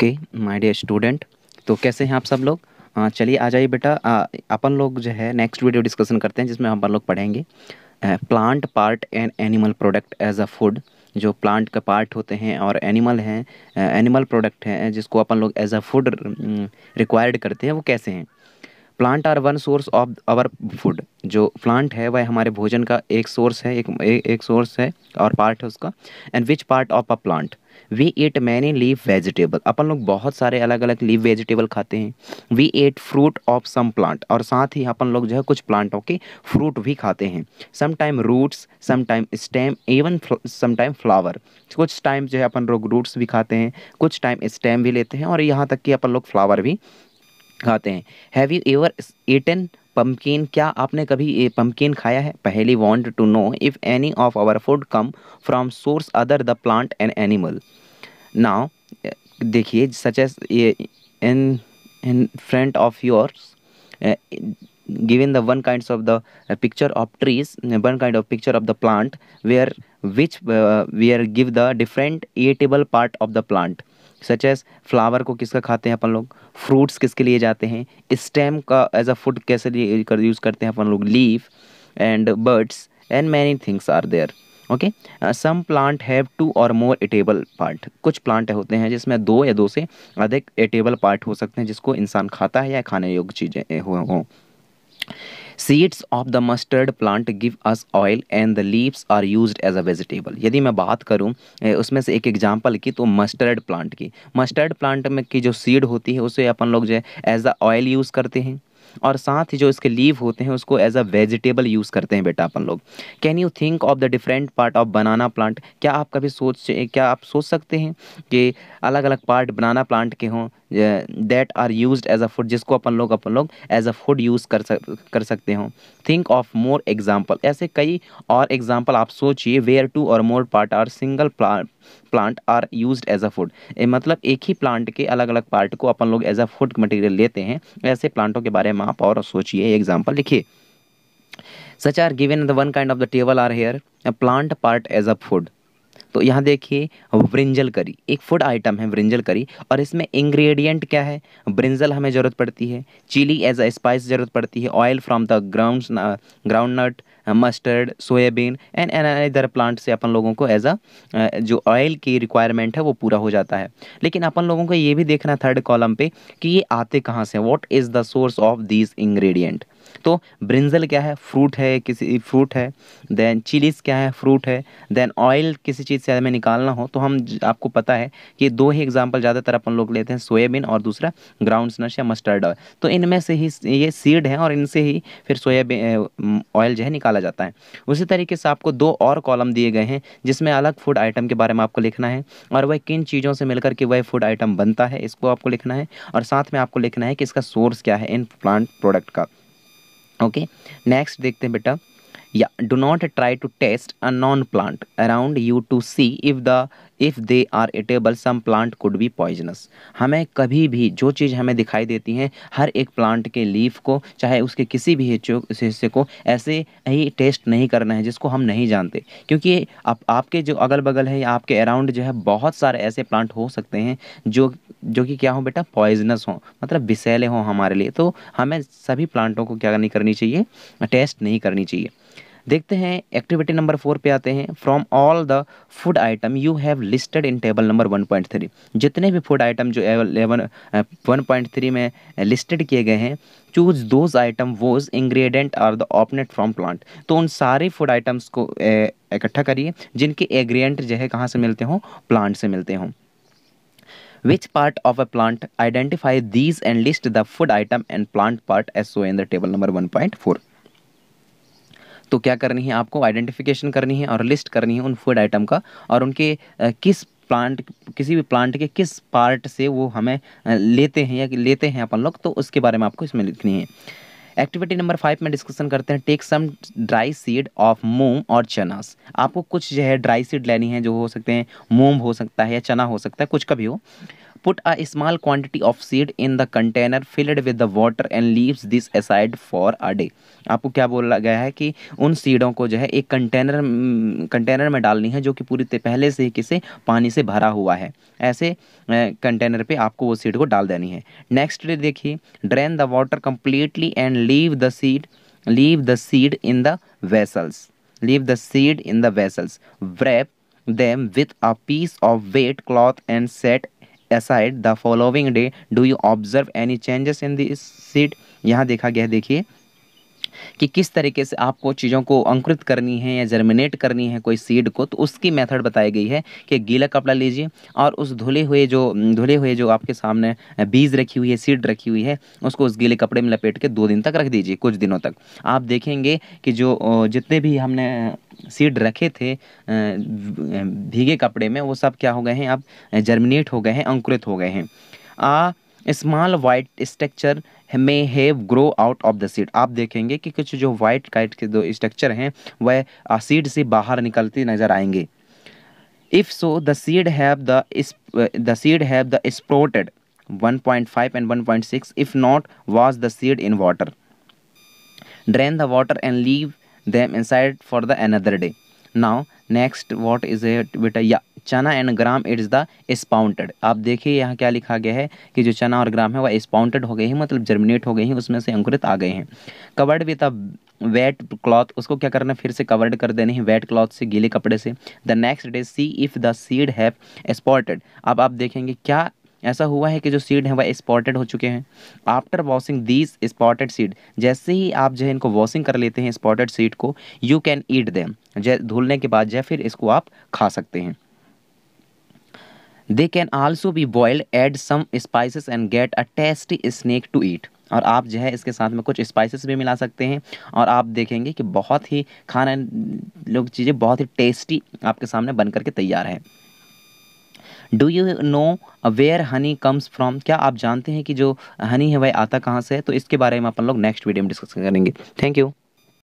okay my dear student तो कैसे हैं आप सब लोग चलिए आ जाइए बेटा अपन लोग जो है नेक्स्ट वीडियो डिस्कशन करते हैं जिसमें हम अपन लोग पढ़ेंगे plant part and animal product as a food जो प्लांट का पार्ट होते हैं और एनिमल हैं एनिमल प्रोडक्ट हैं जिसको अपन लोग एज अ फूड रिक्वायर्ड करते हैं वो कैसे हैं plant are one source of our food जो प्लांट है वह हमारे भोजन का एक सोर्स है एक ए, एक सोर्स है और पार्ट है उसका and which part of a plant we ate many leave vegetable अपन लोग बहुत सारे अलग अलग लीव वेजिटेबल खाते हैं we ate fruit of some plant और साथ ही अपन लोग जो है कुछ प्लांटों के फ्रूट भी खाते हैं some time roots some time stem even some time flower कुछ टाइम जो है अपन लोग रूट्स भी खाते हैं कुछ टाइम स्टेम भी लेते हैं और यहाँ तक कि अपन लोग फ्लावर भी खाते हैं have you ever eaten pumpkin क्या आपने कभी पम्पकिन खाया है पहली want to know if any of our food come from source other the plant and animal now देखिए such as in in front of your given the one kind of the picture of trees one kind of picture of the plant where which we are give the different eatable part of the plant such as flower को किसका खाते हैं अपन लोग fruits किसके लिए जाते हैं स्टेम का एज अ फूड कैसे कर यूज़ करते हैं अपन लोग leaf and birds and many things are there okay some plant have two or more eatable part कुछ प्लांट होते हैं जिसमें दो या दो से अधिक एटेबल पार्ट हो सकते हैं जिसको इंसान खाता है या खाने योग्य चीज़ें हों seeds of the mustard plant give us oil and the leaves are use as a vegetable यदि मैं बात करूँ उसमें से एक एग्जाम्पल की तो मस्टर्ड प्लांट की मस्टर्ड प्लांट में की जो सीड होती है उसे अपन लोग जो है एज अ ऑयल यूज़ करते हैं और साथ ही जो इसके लीव होते हैं उसको एज अ वेजिटेबल यूज़ करते हैं बेटा अपन लोग can you think of the different part of banana plant क्या आप कभी सोच क्या आप सोच सकते हैं कि अलग अलग पार्ट बनाना प्लांट के हों that are use as a food जिसको अपन लोग अपन लोग एज अ फूड यूज़ कर सक कर सकते हो थिंक ऑफ मोर एग्जाम्पल ऐसे कई और एग्जाम्पल आप सोचिए where two or more part are single plant plant are use as a food मतलब एक ही प्लांट के अलग अलग पार्ट को अपन लोग एज अ फूड मटेरियल लेते हैं ऐसे प्लांटों के बारे में आप और सोचिए एग्जाम्पल लिखिए such are given the one kind of the table are here a plant part as a food तो यहाँ देखिए ब्रिंजल करी एक फूड आइटम है ब्रिंजल करी और इसमें इंग्रेडिएंट क्या है ब्रिंजल हमें ज़रूरत पड़ती है चिली एज अ स्पाइस ज़रूरत पड़ती है oil from the ground groundnut mustard soybean and an plant से अपन लोगों को एज अ जो ऑयल की रिक्वायरमेंट है वो पूरा हो जाता है लेकिन अपन लोगों को ये भी देखना थर्ड कॉलम पे कि ये आते कहाँ से what is the source of this ingredient तो ब्रिंजल क्या है फ्रूट है किसी फ्रूट है देन चिलीज़ क्या है फ्रूट है देन ऑयल किसी चीज़ से हमें निकालना हो तो हम आपको पता है कि दो ही एग्जाम्पल ज़्यादातर अपन लोग लेते हैं सोयाबीन और दूसरा ग्राउंड स्नश या मस्टर्ड ऑयल तो इनमें से ही ये सीड है और इनसे ही फिर सोयाबीन ऑयल जो है निकाला जाता है उसी तरीके से आपको दो और कॉलम दिए गए हैं जिसमें अलग फूड आइटम के बारे में आपको लिखना है और वह किन चीज़ों से मिलकर के वह फूड आइटम बनता है इसको आपको लिखना है और साथ में आपको लिखना है कि इसका सोर्स क्या है इन प्लांट प्रोडक्ट का ओके नेक्स्ट देखते हैं बेटा yeah do not try to test a non plant around you to see if the if they are edible some plant could be poisonous हमें कभी भी जो चीज़ हमें दिखाई देती हैं हर एक प्लांट के लीफ को चाहे उसके किसी भी हिस्से को ऐसे ही टेस्ट नहीं करना है जिसको हम नहीं जानते क्योंकि आप आपके जो अगल बगल है या आपके अराउंड जो है बहुत सारे ऐसे प्लांट हो सकते हैं जो जो कि क्या हो बेटा पॉइजनस हो मतलब विषैले हों हमारे लिए तो हमें सभी प्लांटों को क्या नहीं करनी चाहिए टेस्ट नहीं करनी चाहिए देखते हैं एक्टिविटी नंबर फोर पे आते हैं from all the food item you have listed in table number one point three जितने भी फूड आइटम जो एवन वन पॉइंट थ्री में लिस्टेड किए गए हैं choose those item whose ingredient are the obtained from plant तो उन सारे फूड आइटम्स को uh, इकट्ठा करिए जिनके एग्रीडेंट जो है कहाँ से मिलते हों प्लांट से मिलते हों which part of a plant identify these and list the food item and plant part as shown in the table number 1.4 तो क्या करनी है आपको आइडेंटिफिकेशन करनी है और लिस्ट करनी है उन फूड आइटम का और उनके किस प्लांट किसी भी प्लांट के किस पार्ट से वो हमें लेते हैं या लेते हैं अपन लोग तो उसके बारे में आपको इसमें लिखनी है एक्टिविटी नंबर फाइव में डिस्कशन करते हैं take some dry seed of moong और चनास आपको कुछ जो है ड्राई सीड लेनी है जो हो सकते हैं मूंग हो सकता है या चना हो सकता है कुछ का भी हो put a small quantity of seed in the container filled with the water and leaves this aside for a day आपको क्या बोला गया है कि उन सीडों को जो है एक कंटेनर कंटेनर हम्म, में डालनी है जो कि पूरी पहले से ही किसे पानी से भरा हुआ है ऐसे कंटेनर पे आपको वो सीड को डाल देनी है नेक्स्ट डे देखिए drain the water completely and leave the seed leave the seed in the vessels leave the seed in the vessels wrap them with a piece of wet cloth and set aside the following day do you observe any changes in this seed यहाँ देखा गया देखिए कि किस तरीके से आपको चीज़ों को अंकुरित करनी है या जर्मिनेट करनी है कोई सीड को तो उसकी मेथड बताई गई है कि गीला कपड़ा लीजिए और उस धुले हुए जो धुले हुए जो आपके सामने बीज रखी हुई है सीड रखी हुई है उसको उस गीले कपड़े में लपेट के दो दिन तक रख दीजिए कुछ दिनों तक आप देखेंगे कि जो जितने भी हमने सीड रखे थे भीगे कपड़े में वो सब क्या हो गए हैं अब जर्मिनेट हो गए हैं अंकुरित हो गए हैं आ स्मॉल वाइट स्ट्रक्चर में have grow out of the seed आप देखेंगे कि कुछ जो वाइट काइट के दो स्ट्रक्चर हैं वह सीड से बाहर निकलते नज़र आएंगे if so the seed have the the seed have the sprouted 1.5 and 1.6 if not wash the seed in water drain the water and leave them inside for the another day now next what is it beta yeah chana and gram it's the sprouted आप देखिए यहाँ क्या लिखा गया है कि जो चना और ग्राम है वह इस्पाउंटेड हो गए हैं मतलब जर्मिनेट हो गए हैं उसमें से अंकुरित आ गए हैं covered with a wet cloth उसको क्या करना है फिर से कवर्ड कर देने हैं वेट क्लॉथ से गीले कपड़े से the next day see if the seed have sprouted अब आप देखेंगे क्या ऐसा हुआ है कि जो सीड हैं वह स्पॉटेड हो चुके हैं after washing these sprouted seed जैसे ही आप जो है इनको वॉशिंग कर लेते हैं स्पॉटेड सीड को यू कैन ईट देम धुलने के बाद जै फिर इसको आप खा सकते हैं they can also be boiled add some spices and get a tasty snack to eat और आप जो है इसके साथ में कुछ स्पाइसेस भी मिला सकते हैं और आप देखेंगे कि बहुत ही खाना लोग चीज़ें बहुत ही टेस्टी आपके सामने बन करके तैयार है do you know where honey comes from क्या आप जानते हैं कि जो हनी है वह आता कहाँ से है तो इसके बारे में अपन लोग नेक्स्ट वीडियो में डिस्कस करेंगे थैंक यू